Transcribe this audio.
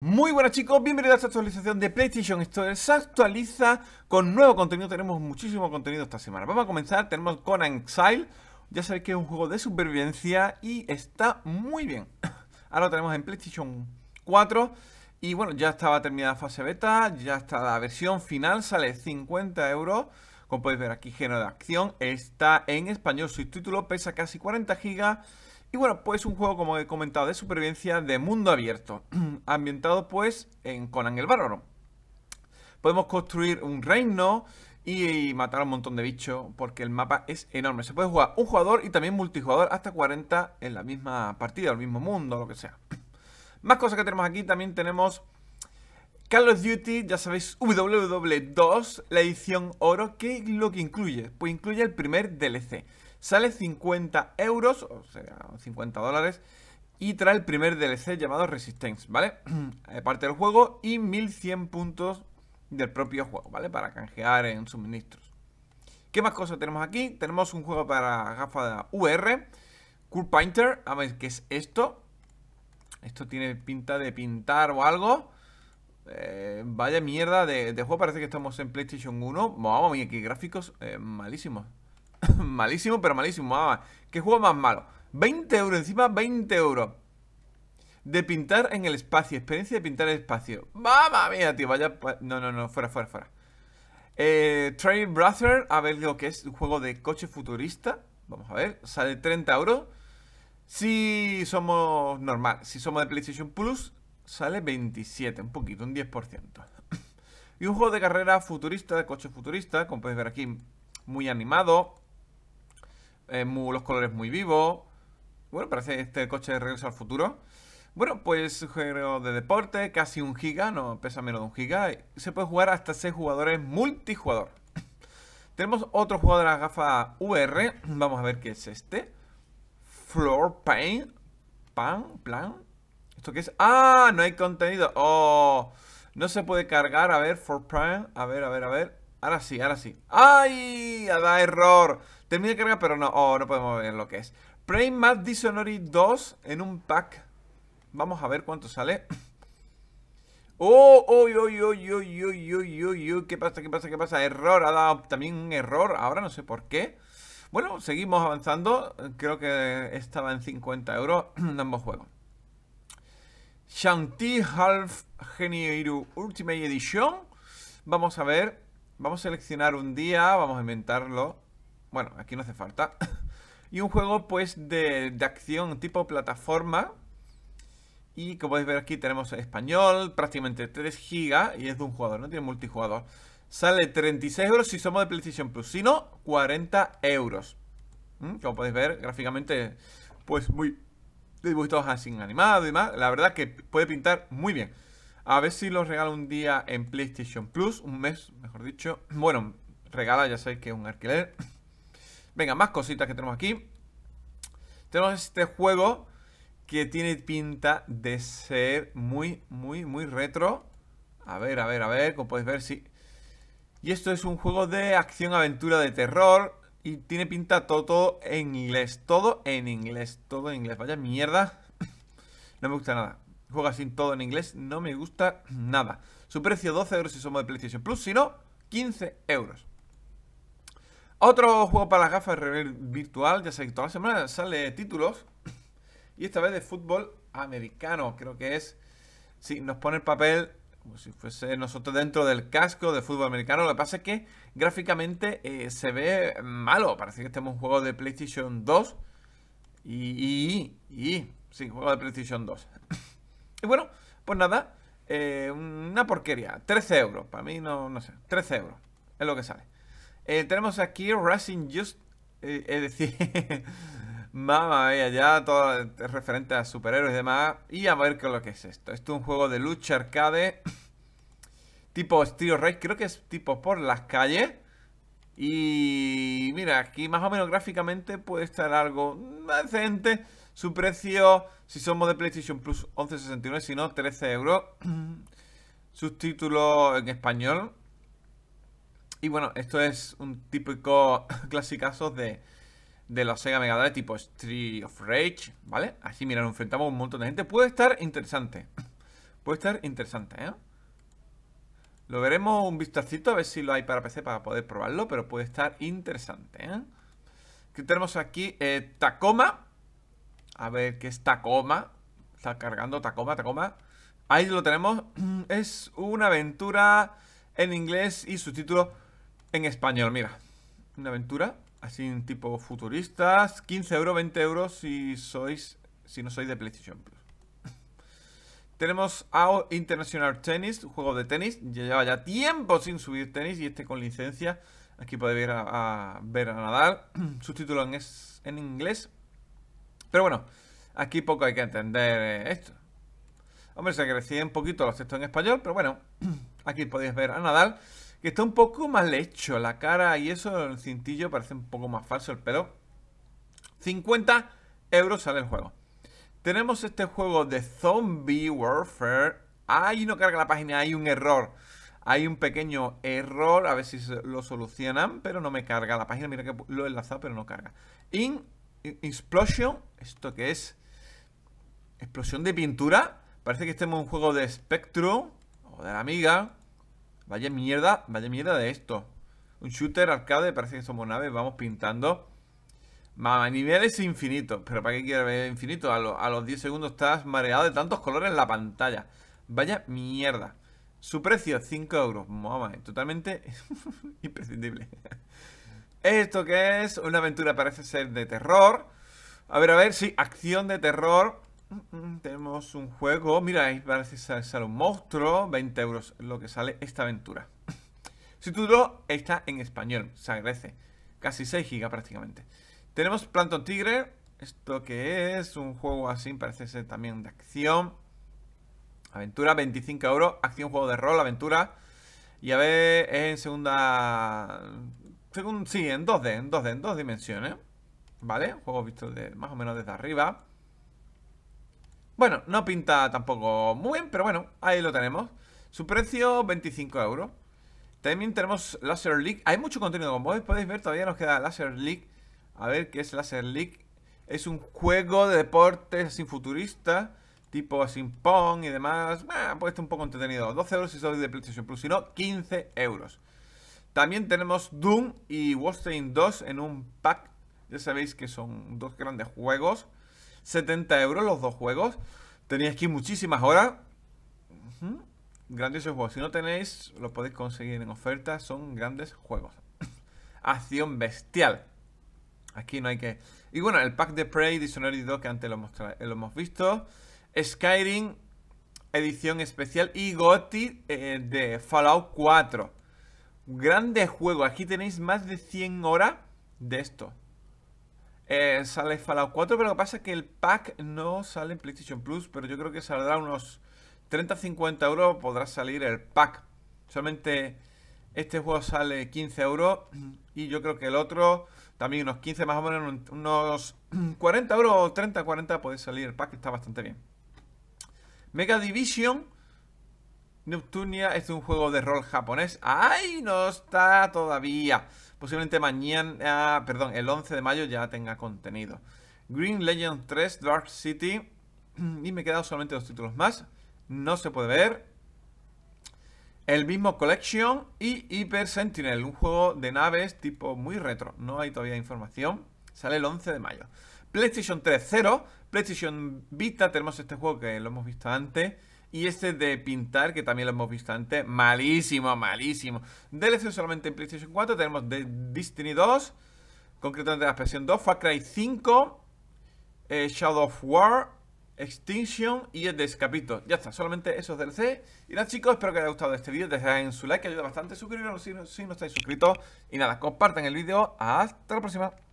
Muy buenas chicos, bienvenidos a esta actualización de PlayStation Store. Se actualiza con nuevo contenido, tenemos muchísimo contenido esta semana. Vamos a comenzar, tenemos Conan Exile, ya sabéis que es un juego de supervivencia y está muy bien. Ahora lo tenemos en PlayStation 4 y bueno, ya estaba terminada fase beta, ya está la versión final, sale 50 euros. Como podéis ver aquí, género de acción, está en español, su título pesa casi 40 gigas y bueno, pues un juego, como he comentado, de supervivencia de mundo abierto, ambientado pues en Conan el Bárbaro. Podemos construir un reino y matar a un montón de bichos porque el mapa es enorme. Se puede jugar un jugador y también multijugador hasta 40 en la misma partida, el mismo mundo, lo que sea. Más cosas que tenemos aquí, también tenemos Call of Duty, ya sabéis, WW2, la edición oro, ¿qué es lo que incluye? Pues incluye el primer DLC. Sale 50 euros, o sea, 50 dólares, y trae el primer DLC llamado Resistance, ¿vale? Eh, parte del juego y 1100 puntos del propio juego, ¿vale? Para canjear en suministros. ¿Qué más cosas tenemos aquí? Tenemos un juego para gafas VR, Cool Painter, a ver qué es esto. Esto tiene pinta de pintar o algo. Eh, vaya mierda de, juego, parece que estamos en PlayStation 1. Vamos, mira qué gráficos eh, malísimos. malísimo, pero malísimo. Mamá. ¿Qué juego más malo? 20 euros, encima 20 euros. De pintar en el espacio, experiencia de pintar en el espacio. Mamá mía, tío, vaya. Pues, no, no, no, fuera, fuera, fuera. Eh, Trail Brother, a ver lo que es un juego de coche futurista. Vamos a ver, sale 30 euros. Si somos normal, si somos de PlayStation Plus, sale 27, un poquito, un 10%. y un juego de carrera futurista, de coche futurista, como podéis ver aquí, muy animado. Eh, los colores muy vivos. Bueno, parece este coche de regreso al futuro. Bueno, pues juego de deporte, casi un giga, no pesa menos de un giga. Se puede jugar hasta 6 jugadores multijugador. Tenemos otro juego de la gafas VR. Vamos a ver qué es este. Floor Paint. Pan, plan. ¿Esto qué es? ¡Ah! No hay contenido. ¡Oh! No se puede cargar. A ver, for Prime. A ver, a ver, a ver. Ahora sí, ahora sí. ¡Ay! Da error. Termina de cargar, pero no. Oh, no podemos ver lo que es. Prime Dishonored 2 en un pack. Vamos a ver cuánto sale. Oh, oh, oh, ¡Oh! ¡Oh! ¡Oh! ¡Oh! ¡Oh! ¡Oh! ¡Oh! ¿Qué pasa? ¿Qué pasa? ¿Qué pasa? Error. Ha dado también un error. Ahora no sé por qué. Bueno, seguimos avanzando. Creo que estaba en 50 euros en ambos juegos. Shanti Half Geniru Ultimate Edition. Vamos a ver, vamos a seleccionar un día, vamos a inventarlo. Bueno, aquí no hace falta. y un juego pues de, acción tipo plataforma. Y como podéis ver aquí tenemos español, prácticamente 3 GB y es de un jugador, no tiene multijugador. Sale 36 euros si somos de PlayStation Plus, si no, 40 euros. ¿Mm? Como podéis ver, gráficamente, pues muy, de dibujitos así animados y más La verdad que puede pintar muy bien. A ver si lo regalo un día en PlayStation Plus, un mes, mejor dicho. Bueno, regala, ya sabéis que es un alquiler. Venga, más cositas que tenemos aquí. Tenemos este juego que tiene pinta de ser muy, muy, muy retro. A ver, a ver, a ver, como podéis ver, sí. Y esto es un juego de acción-aventura de terror y tiene pinta todo, en inglés. Todo en inglés. Todo en inglés. Vaya mierda. no me gusta nada. Juega sin todo en inglés. No me gusta nada. Su precio 12 euros si somos de PlayStation Plus. Si no, 15 euros. Otro juego para las gafas virtual. Ya sé que toda la semana sale títulos. Y esta vez de fútbol americano. Creo que es... si nos pone el papel si fuese nosotros dentro del casco de fútbol americano. Lo que pasa es que gráficamente eh, se ve malo. Parece que estamos en un juego de PlayStation 2. Y, y, y sí, juego de PlayStation 2. y bueno, pues nada, eh, una porquería. 13 euros, para mí no, sé, 13 euros es lo que sale. Eh, tenemos aquí Racing Just, es decir, Mamá ya todo referente a superhéroes y demás. Y a ver qué lo que es esto. Esto es un juego de lucha arcade tipo of Rage, creo que es tipo por las calles. Y mira, aquí más o menos gráficamente puede estar algo decente. Su precio, si somos de PlayStation Plus, 11.69, si no, 13 euros. Sus en español. Y bueno, esto es un típico clasicazo de, de la Sega Mega Drive tipo Street of Rage, ¿vale? Así, mira, nos enfrentamos a un montón de gente. Puede estar interesante. Puede estar interesante, ¿eh? Lo veremos un vistacito, a ver si lo hay para PC para poder probarlo, pero puede estar interesante, ¿eh? Que tenemos aquí eh, Tacoma. A ver qué es Tacoma. Está cargando Tacoma, Tacoma. Ahí lo tenemos. Es una aventura en inglés y su en español, mira. Una aventura, así en tipo futuristas. 15 euros, 20 euros si sois. Si no sois de PlayStation Plus. Tenemos AO International Tennis, juego de tenis. Ya lleva ya tiempo sin subir tenis y este con licencia. Aquí podéis ver a, ver a Nadal. Subtítulo en, es, en inglés. Pero bueno, aquí poco hay que entender esto. Hombre, se crecía un poquito los textos en español, pero bueno, aquí podéis ver a Nadal, que está un poco más lecho. La cara y eso, el cintillo parece un poco más falso, el pelo. 50 euros sale el juego. Tenemos este juego de Zombie Warfare. Ahí no carga la página, hay un error. Hay un pequeño error, a ver si lo solucionan, pero no me carga la página. Mira que lo he enlazado, pero no carga. In, Explosion, ¿esto qué es? Explosión de pintura. Parece que estemos en un juego de Spectrum o de la Amiga. Vaya mierda, vaya mierda de esto. Un shooter arcade, parece que somos naves, vamos pintando. Mamá, niveles infinito, ¿Pero para qué quieres ver infinito? A, los 10 segundos estás mareado de tantos colores en la pantalla. Vaya mierda. Su precio, 5 euros. Mamá, totalmente imprescindible. Esto que es una aventura, parece ser de terror. A ver, a ver, sí, acción de terror. Mm, mm, tenemos un juego. Mira, parece que sale un monstruo. 20 euros lo que sale esta aventura. Su título está en español. Se agradece. Casi 6 gigas prácticamente. Tenemos Planton Tigre. Esto que es un juego así, parece ser también de acción. Aventura, 25 euros. Acción, juego de rol, aventura. Y a ver, es en segunda... Según, sí, en 2D, en 2D, en dos dimensiones. ¿Vale? Juego visto de, más o menos desde arriba. Bueno, no pinta tampoco muy bien, pero bueno, ahí lo tenemos. Su precio, 25 euros. También tenemos Laser League. Hay mucho contenido, como podéis ver, todavía nos queda Laser League. A ver, ¿qué es Laser League? Es un juego de deportes sin futurista, tipo sin pong y demás. Bah, puede un poco entretenido. 12 euros si sois de PlayStation Plus, si no, 15 euros. También tenemos Doom y Wolfenstein 2 en un pack. Ya sabéis que son dos grandes juegos. 70 euros los dos juegos. Tenéis aquí muchísimas horas. Grandiosos Grandes juegos. Si no tenéis, lo podéis conseguir en oferta. Son grandes juegos. Acción bestial. Aquí no hay que... Y bueno, el pack de Prey, Dishonored 2, que antes lo, hemos visto. Skyrim, edición especial. Y goti eh, de Fallout 4. Grande juego. Aquí tenéis más de 100 horas de esto. Eh, sale Fallout 4, pero lo que pasa es que el pack no sale en PlayStation Plus. Pero yo creo que saldrá unos 30-50 euros. Podrá salir el pack. Solamente este juego sale 15 euros. Y yo creo que el otro también unos 15 más o menos, unos 40 euros, 30, 40 puede salir el pack, está bastante bien. Mega Division Neptunia es un juego de rol japonés. ¡Ay! No está todavía. Posiblemente mañana, perdón, el 11 de mayo ya tenga contenido. Green Legend 3, Dark City. Y me he quedado solamente dos títulos más. No se puede ver. El mismo Collection y Hyper Sentinel, un juego de naves tipo muy retro. No hay todavía información. Sale el 11 de mayo. PlayStation 3 0 PlayStation Vita, tenemos este juego que lo hemos visto antes. Y este de pintar, que también lo hemos visto antes. Malísimo, malísimo. DLC solamente en PlayStation 4. Tenemos de Destiny 2. Concretamente la expresión 2. Far Cry 5. Eh, Shadow of War. Extinction y el descapito Ya está, solamente esos C Y nada chicos, espero que os haya gustado este vídeo. Dejen su like, que ayuda bastante. Suscribiros si no, si no estáis suscritos. Y nada, compartan el vídeo. Hasta la próxima.